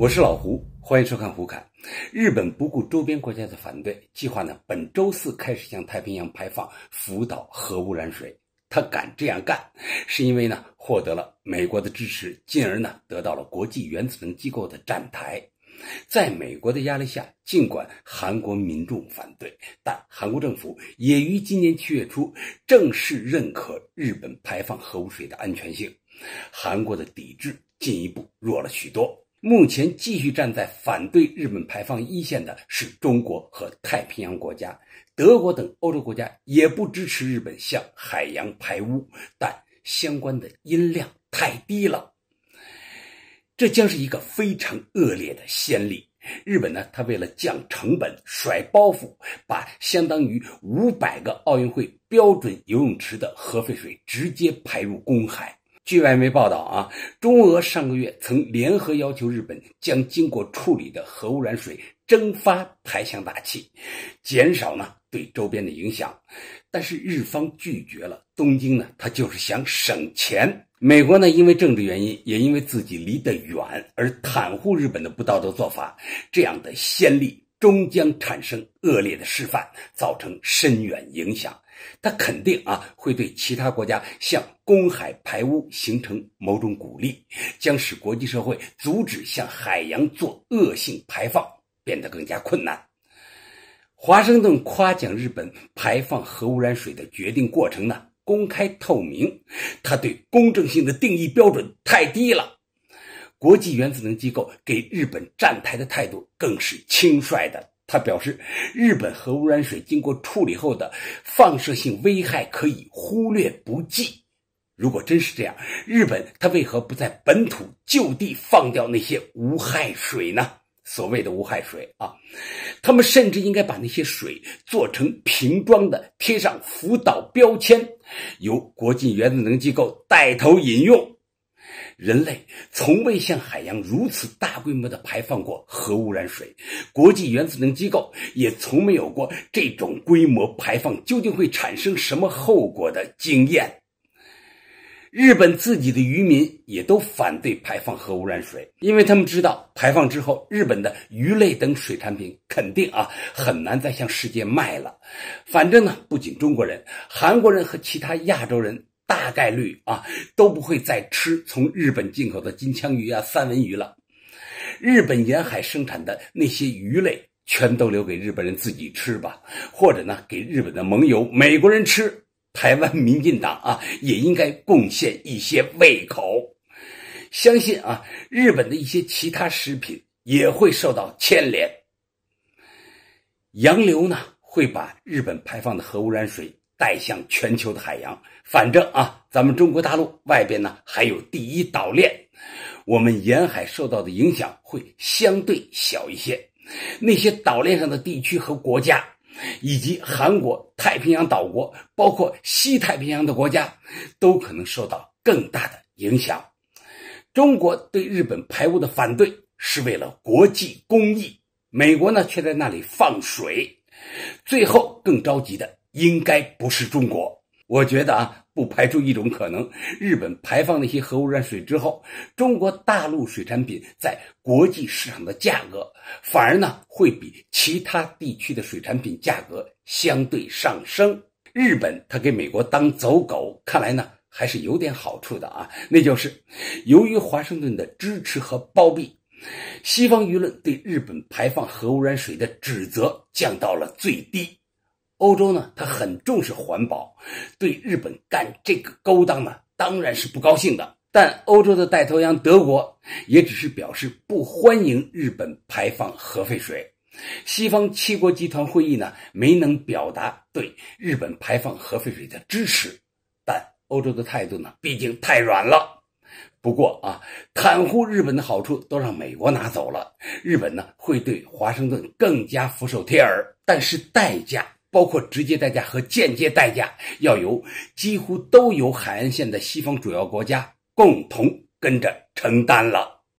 我是老胡，欢迎收看《胡侃》。日本不顾周边国家的反对，计划呢本周四开始向太平洋排放福岛核污染水。他敢这样干，是因为呢获得了美国的支持，进而呢得到了国际原子能机构的站台。在美国的压力下，尽管韩国民众反对，但韩国政府也于今年七月初正式认可日本排放核污水的安全性，韩国的抵制进一步弱了许多。目前继续站在反对日本排放一线的是中国和太平洋国家，德国等欧洲国家也不支持日本向海洋排污，但相关的音量太低了。这将是一个非常恶劣的先例。日本呢，他为了降成本甩包袱，把相当于五百个奥运会标准游泳池的核废水直接排入公海。据外媒报道啊，中俄上个月曾联合要求日本将经过处理的核污染水蒸发排向大气，减少呢对周边的影响。但是日方拒绝了。东京呢，他就是想省钱。美国呢，因为政治原因，也因为自己离得远而袒护日本的不道德做法。这样的先例终将产生恶劣的示范，造成深远影响。它肯定啊，会对其他国家向公海排污形成某种鼓励，将使国际社会阻止向海洋做恶性排放变得更加困难。华盛顿夸奖日本排放核污染水的决定过程呢，公开透明，他对公正性的定义标准太低了。国际原子能机构给日本站台的态度更是轻率的。他表示，日本核污染水经过处理后的放射性危害可以忽略不计。如果真是这样，日本他为何不在本土就地放掉那些无害水呢？所谓的无害水啊，他们甚至应该把那些水做成瓶装的，贴上福岛标签，由国际原子能机构带头饮用。人类从未向海洋如此大规模的排放过核污染水，国际原子能机构也从没有过这种规模排放究竟会产生什么后果的经验。日本自己的渔民也都反对排放核污染水，因为他们知道排放之后，日本的鱼类等水产品肯定啊很难再向世界卖了。反正呢，不仅中国人，韩国人和其他亚洲人。大概率啊，都不会再吃从日本进口的金枪鱼啊、三文鱼了。日本沿海生产的那些鱼类，全都留给日本人自己吃吧，或者呢，给日本的盟友美国人吃。台湾民进党啊，也应该贡献一些胃口。相信啊，日本的一些其他食品也会受到牵连。洋流呢，会把日本排放的核污染水。带向全球的海洋，反正啊，咱们中国大陆外边呢还有第一岛链，我们沿海受到的影响会相对小一些。那些岛链上的地区和国家，以及韩国、太平洋岛国，包括西太平洋的国家，都可能受到更大的影响。中国对日本排污的反对是为了国际公益，美国呢却在那里放水，最后更着急的。应该不是中国，我觉得啊，不排除一种可能：日本排放那些核污染水之后，中国大陆水产品在国际市场的价格反而呢会比其他地区的水产品价格相对上升。日本他给美国当走狗，看来呢还是有点好处的啊，那就是由于华盛顿的支持和包庇，西方舆论对日本排放核污染水的指责降到了最低。欧洲呢，他很重视环保，对日本干这个勾当呢，当然是不高兴的。但欧洲的带头羊德国也只是表示不欢迎日本排放核废水。西方七国集团会议呢，没能表达对日本排放核废水的支持。但欧洲的态度呢，毕竟太软了。不过啊，袒护日本的好处都让美国拿走了，日本呢会对华盛顿更加俯首帖耳，但是代价。包括直接代价和间接代价，要由几乎都由海岸线的西方主要国家共同跟着承担了。